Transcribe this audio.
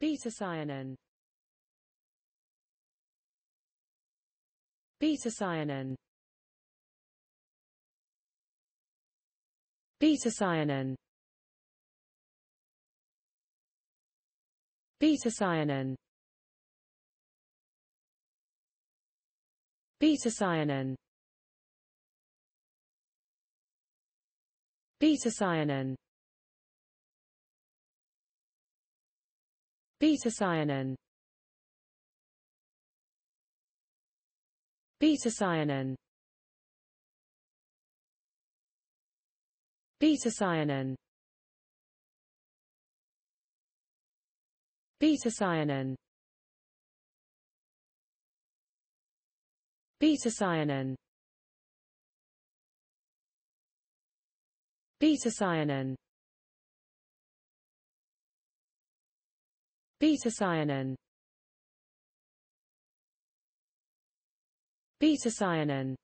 Beta-cyanin Beta-cyanin Beta-cyanin Beta-cyanin Beta-cyanin Beta-cyanin Beta-cyanin Beta-cyanin Beta-cyanin Beta-cyanin Beta-cyanin Beta-cyanin Beta-cyanin Beta-cyanin